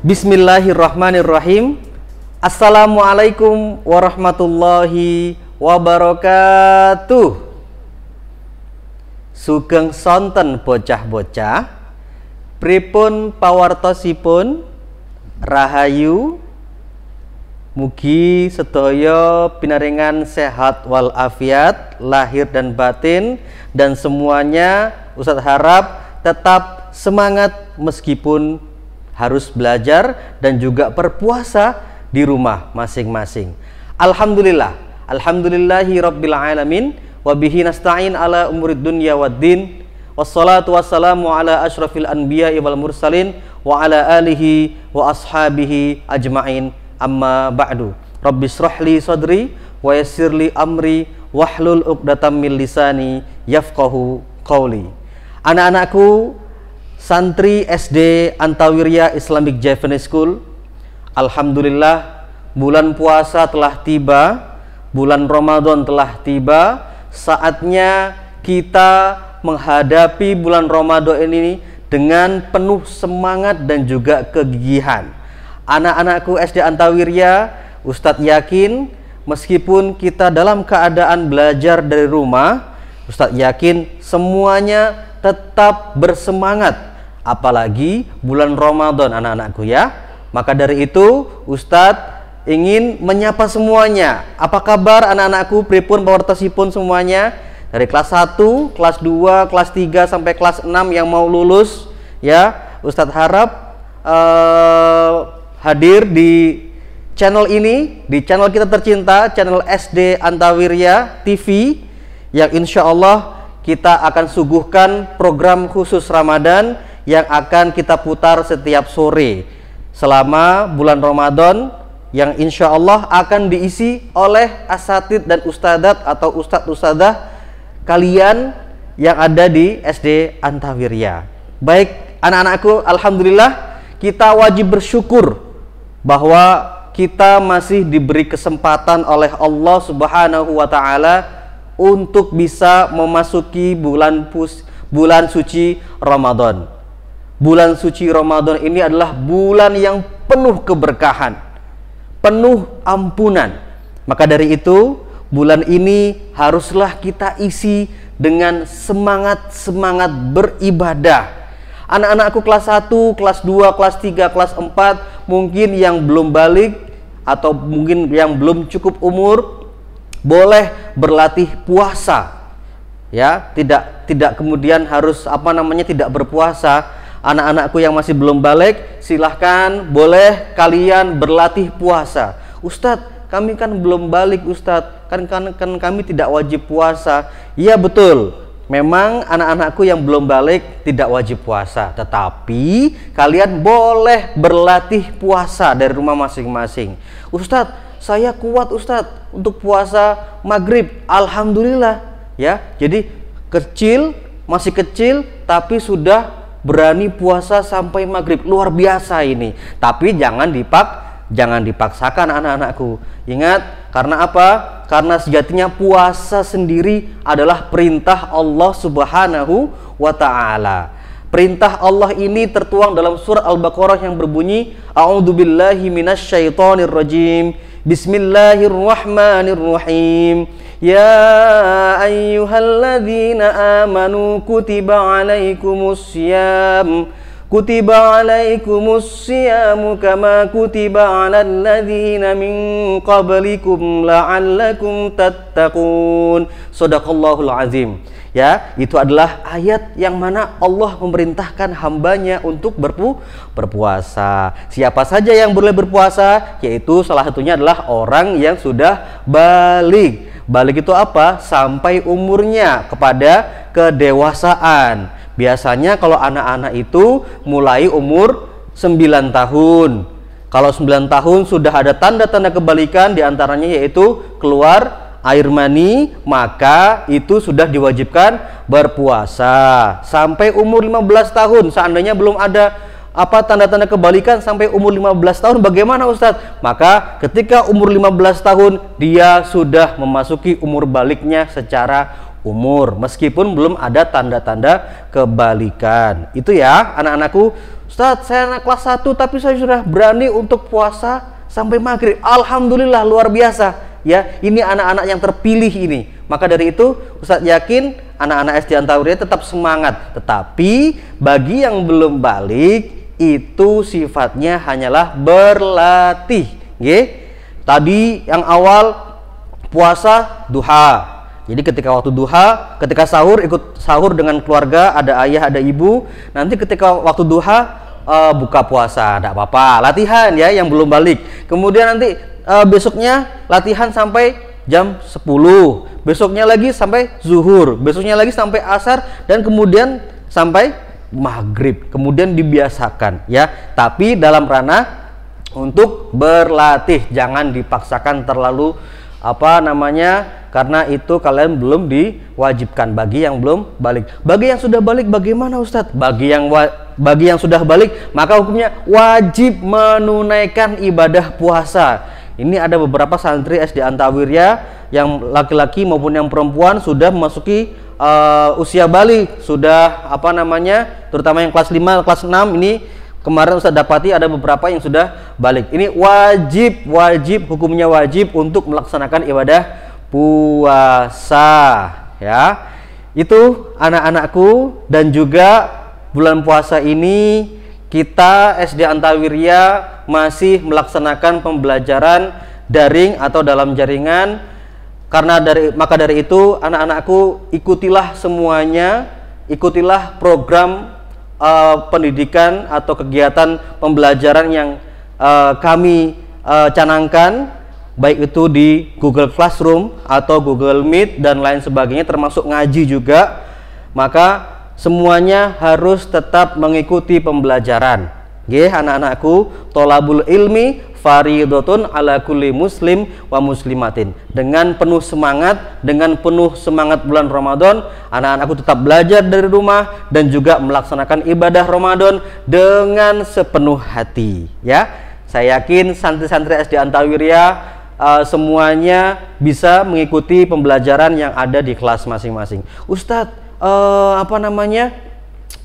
Bismillahirrahmanirrahim. Assalamualaikum warahmatullahi wabarakatuh. Sugeng sonten bocah-bocah. Pripun pawartosipun rahayu mugi sedaya pinaringan sehat walafiat lahir dan batin dan semuanya Ustadz harap tetap semangat meskipun harus belajar dan juga berpuasa di rumah masing-masing. Alhamdulillah. Alhamdulillahi rabbil alamin wa bihi nasta'in ala umurid dunya waddin. Wassalatu wassalamu ala asyrafil anbiya wal mursalin wa ala alihi wa ashabihi ajma'in. Amma ba'du. Rabbi srahli sadri wa yassirli amri wahlul uqdatam min lisani yafqahu qawli. Anak-anakku, santri SD Antawirya Islamic Japanese School. Alhamdulillah, bulan puasa telah tiba, bulan Ramadan telah tiba, saatnya kita menghadapi bulan Ramadan ini dengan penuh semangat dan juga kegigihan. Anak-anakku SD Antawirya, Ustadz yakin meskipun kita dalam keadaan belajar dari rumah, Ustadz yakin semuanya tetap bersemangat apalagi bulan Ramadan anak-anakku ya. Maka dari itu Ustadz ingin menyapa semuanya. Apa kabar anak-anakku pripun pun semuanya? Dari kelas 1, kelas 2, kelas 3 sampai kelas 6 yang mau lulus ya. Ustadz harap uh, hadir di channel ini, di channel kita tercinta, channel SD Antawirya TV yang insya Allah kita akan suguhkan program khusus Ramadan yang akan kita putar setiap sore selama bulan Ramadan yang insya Allah akan diisi oleh asatid dan ustadat atau ustadz ustadzah kalian yang ada di SD Antawirya. Baik anak-anakku, Alhamdulillah kita wajib bersyukur bahwa kita masih diberi kesempatan oleh Allah Subhanahu wa taala untuk bisa memasuki bulan pus, bulan suci Ramadan. Bulan suci Ramadan ini adalah bulan yang penuh keberkahan, penuh ampunan. Maka dari itu, bulan ini haruslah kita isi dengan semangat-semangat beribadah. Anak-anakku kelas 1, kelas 2, kelas 3, kelas 4 mungkin yang belum balik atau mungkin yang belum cukup umur boleh berlatih puasa. Ya, tidak tidak kemudian harus apa namanya tidak berpuasa, anak-anakku yang masih belum balik, silahkan boleh kalian berlatih puasa. Ustadz, kami kan belum balik Ustadz, kan, kan, kan kami tidak wajib puasa. Iya betul, memang anak-anakku yang belum balik tidak wajib puasa. Tetapi kalian boleh berlatih puasa dari rumah masing-masing. Ustadz, saya kuat Ustadz untuk puasa maghrib. Alhamdulillah. Ya, jadi kecil masih kecil tapi sudah berani puasa sampai maghrib luar biasa ini tapi jangan dipak jangan dipaksakan anak-anakku ingat karena apa karena sejatinya puasa sendiri adalah perintah Allah Subhanahu wa taala Perintah Allah ini tertuang dalam surah Al-Baqarah yang berbunyi A'udzubillahiminasyaitonirrojim rajim بسم الله الرحمن الرحيم يا أيها الذين آمنوا كتب عليكم الصيام Kutiba alaikumus siyamu kama kutiba ala alladhina min qablikum la'allakum tattaqun. Sadaqallahul azim. ya itu adalah ayat yang mana Allah memerintahkan hambanya untuk berpu berpuasa siapa saja yang boleh berpuasa yaitu salah satunya adalah orang yang sudah balik balik itu apa sampai umurnya kepada kedewasaan Biasanya kalau anak-anak itu mulai umur 9 tahun. Kalau 9 tahun sudah ada tanda-tanda kebalikan diantaranya yaitu keluar air mani, maka itu sudah diwajibkan berpuasa sampai umur 15 tahun. Seandainya belum ada apa tanda-tanda kebalikan sampai umur 15 tahun bagaimana Ustadz? Maka ketika umur 15 tahun dia sudah memasuki umur baliknya secara umur meskipun belum ada tanda-tanda kebalikan. Itu ya anak-anakku. Ustadz, saya anak kelas 1 tapi saya sudah berani untuk puasa sampai maghrib. Alhamdulillah luar biasa. Ya, ini anak-anak yang terpilih ini. Maka dari itu Ustadz yakin anak-anak SD Antauria tetap semangat. Tetapi bagi yang belum balik itu sifatnya hanyalah berlatih. Nggih. Tadi yang awal puasa duha, jadi ketika waktu duha, ketika sahur ikut sahur dengan keluarga, ada ayah, ada ibu. Nanti ketika waktu duha uh, buka puasa, tidak apa-apa. Latihan ya yang belum balik. Kemudian nanti uh, besoknya latihan sampai jam 10. Besoknya lagi sampai zuhur, besoknya lagi sampai asar dan kemudian sampai maghrib. Kemudian dibiasakan ya. Tapi dalam ranah untuk berlatih, jangan dipaksakan terlalu apa namanya karena itu kalian belum diwajibkan bagi yang belum balik. Bagi yang sudah balik bagaimana Ustadz? Bagi yang bagi yang sudah balik maka hukumnya wajib menunaikan ibadah puasa. Ini ada beberapa santri SD Antawirya yang laki-laki maupun yang perempuan sudah memasuki uh, usia balik, sudah apa namanya? terutama yang kelas 5, kelas 6 ini kemarin Ustaz dapati ada beberapa yang sudah balik. Ini wajib, wajib hukumnya wajib untuk melaksanakan ibadah puasa ya. Itu anak-anakku dan juga bulan puasa ini kita SD Antawiria masih melaksanakan pembelajaran daring atau dalam jaringan karena dari maka dari itu anak-anakku ikutilah semuanya ikutilah program uh, pendidikan atau kegiatan pembelajaran yang uh, kami uh, canangkan baik itu di Google Classroom atau Google Meet dan lain sebagainya termasuk ngaji juga maka semuanya harus tetap mengikuti pembelajaran Gih anak-anakku tolabul ilmi faridotun ala kulli muslim wa muslimatin dengan penuh semangat dengan penuh semangat bulan Ramadan anak-anakku tetap belajar dari rumah dan juga melaksanakan ibadah Ramadan dengan sepenuh hati ya saya yakin santri-santri SD Antawiria uh, semuanya bisa mengikuti pembelajaran yang ada di kelas masing-masing. Ustadz, uh, apa namanya?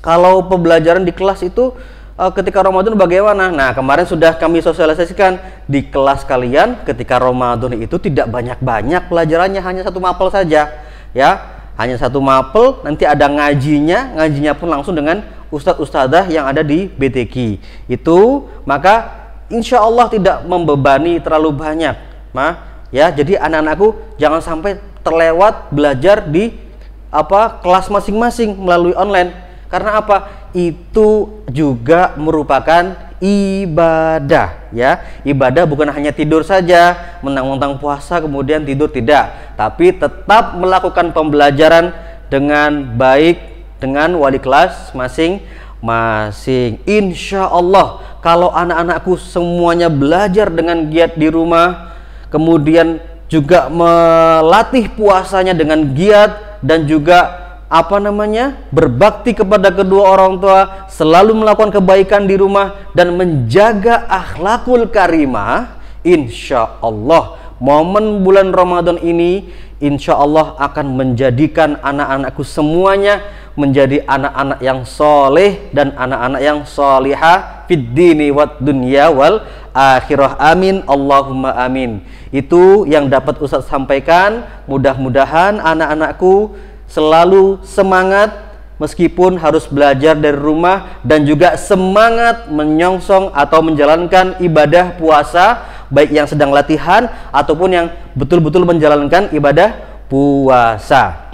Kalau pembelajaran di kelas itu uh, ketika Ramadan bagaimana? Nah, kemarin sudah kami sosialisasikan di kelas kalian ketika Ramadan itu tidak banyak-banyak pelajarannya, hanya satu mapel saja, ya. Hanya satu mapel, nanti ada ngajinya, ngajinya pun langsung dengan ustadz ustadzah yang ada di BTQ. Itu maka insya Allah tidak membebani terlalu banyak ma ya jadi anak-anakku jangan sampai terlewat belajar di apa kelas masing-masing melalui online karena apa itu juga merupakan ibadah ya ibadah bukan hanya tidur saja menanggung mentang puasa kemudian tidur tidak tapi tetap melakukan pembelajaran dengan baik dengan wali kelas masing-masing insya Allah kalau anak-anakku semuanya belajar dengan giat di rumah kemudian juga melatih puasanya dengan giat dan juga apa namanya berbakti kepada kedua orang tua selalu melakukan kebaikan di rumah dan menjaga akhlakul karimah insya Allah momen bulan Ramadan ini insya Allah akan menjadikan anak-anakku semuanya menjadi anak-anak yang soleh dan anak-anak yang solehah fid dini wat dunia wal akhirah amin Allahumma amin itu yang dapat Ustadz sampaikan mudah-mudahan anak-anakku selalu semangat meskipun harus belajar dari rumah dan juga semangat menyongsong atau menjalankan ibadah puasa baik yang sedang latihan ataupun yang betul-betul menjalankan ibadah puasa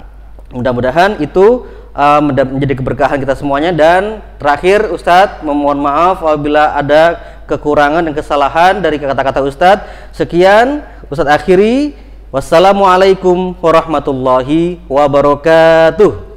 mudah-mudahan itu uh, menjadi keberkahan kita semuanya dan terakhir Ustadz memohon maaf apabila ada kekurangan dan kesalahan dari kata-kata Ustadz. Sekian, Ustadz akhiri. Wassalamualaikum warahmatullahi wabarakatuh.